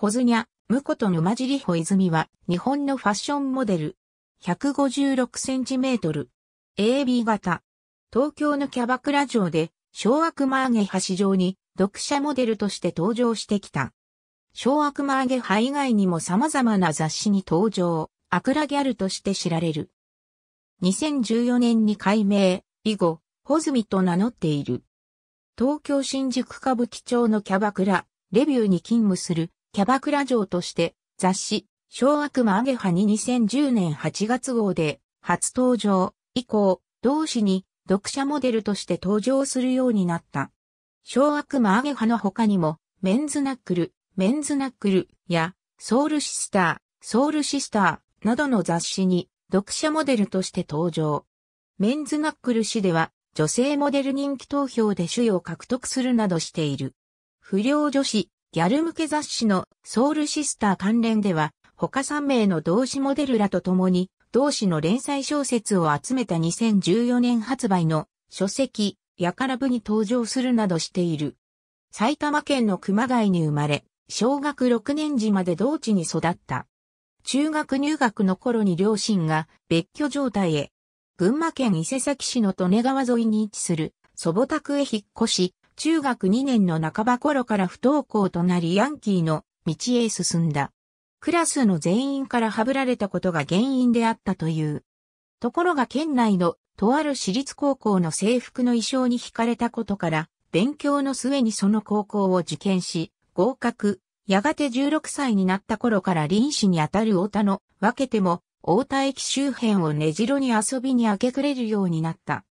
ホズニャ、ムコと沼尻ズ泉は、日本のファッションモデル。156センチメートル。AB 型。東京のキャバクラ城で、小悪魔揚げ派上に、読者モデルとして登場してきた。小悪魔揚げ派以外にも様々な雑誌に登場、アクラギャルとして知られる。2014年に改名、以後、ホズミと名乗っている。東京新宿歌舞伎町のキャバクラ、レビューに勤務するキャバクラ嬢として雑誌、小悪魔アゲハに2010年8月号で初登場以降、同誌に読者モデルとして登場するようになった。小悪魔アゲハの他にも、メンズナックル、メンズナックルや、ソウルシスター、ソウルシスターなどの雑誌に読者モデルとして登場。メンズナックル誌では女性モデル人気投票で主要を獲得するなどしている。不良女子、ギャル向け雑誌のソウルシスター関連では、他3名の同志モデルらと共に、同志の連載小説を集めた2014年発売の書籍、やからぶに登場するなどしている。埼玉県の熊谷に生まれ、小学6年時まで同地に育った。中学入学の頃に両親が別居状態へ。群馬県伊勢崎市の利根川沿いに位置する祖母宅へ引っ越し、中学2年の半ば頃から不登校となりヤンキーの道へ進んだ。クラスの全員からはぶられたことが原因であったという。ところが県内のとある私立高校の制服の衣装に惹かれたことから、勉強の末にその高校を受験し、合格、やがて16歳になった頃から臨死にあたる太田の、分けても、太田駅周辺を根城に遊びに明け暮れるようになった。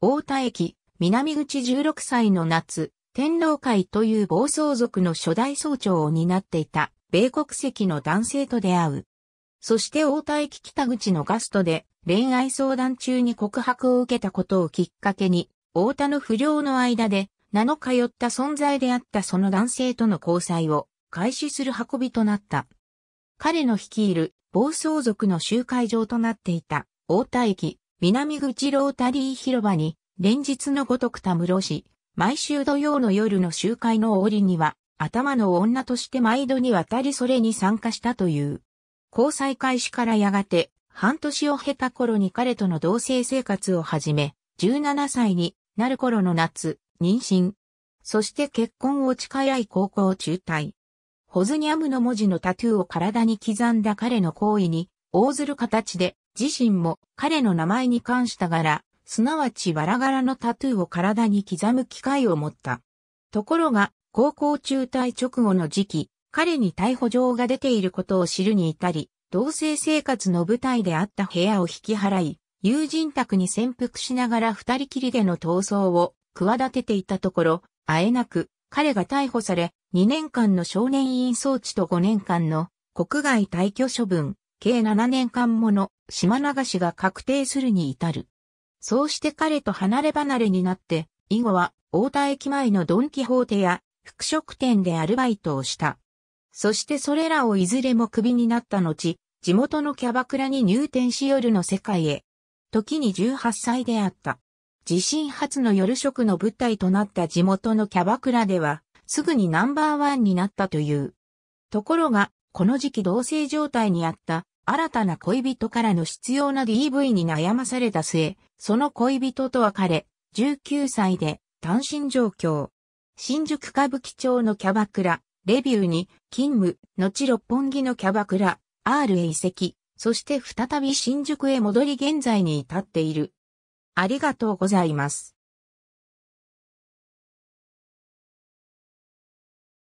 太田駅、南口16歳の夏、天皇会という暴走族の初代総長を担っていた、米国籍の男性と出会う。そして大田駅北口のガストで、恋愛相談中に告白を受けたことをきっかけに、大田の不良の間で、名の通った存在であったその男性との交際を開始する運びとなった。彼の率いる暴走族の集会場となっていた大田駅南口ロータリー広場に連日のごとくたむろし、毎週土曜の夜の集会の折には、頭の女として毎度にわたりそれに参加したという。交際開始からやがて、半年を経た頃に彼との同棲生活を始め、17歳になる頃の夏、妊娠。そして結婚を誓い合い高校中退。ホズニャムの文字のタトゥーを体に刻んだ彼の行為に応ずる形で、自身も彼の名前に関した柄、すなわちバラ柄のタトゥーを体に刻む機会を持った。ところが、高校中退直後の時期、彼に逮捕状が出ていることを知るに至り、同性生活の舞台であった部屋を引き払い、友人宅に潜伏しながら二人きりでの闘争を企てていたところ、あえなく彼が逮捕され、2年間の少年院送置と5年間の国外退去処分、計7年間もの島流しが確定するに至る。そうして彼と離れ離れになって、以後は大田駅前のドンキホーテや服飾店でアルバイトをした。そしてそれらをいずれもクビになった後、地元のキャバクラに入店し夜の世界へ。時に18歳であった。地震初の夜食の舞台となった地元のキャバクラでは、すぐにナンバーワンになったという。ところが、この時期同棲状態にあった新たな恋人からの必要な DV に悩まされた末、その恋人と別れ、19歳で単身状況。新宿歌舞伎町のキャバクラ、レビューに、勤務、後六本木のキャバクラ、R へ移籍、そして再び新宿へ戻り現在に至っている。ありがとうございます。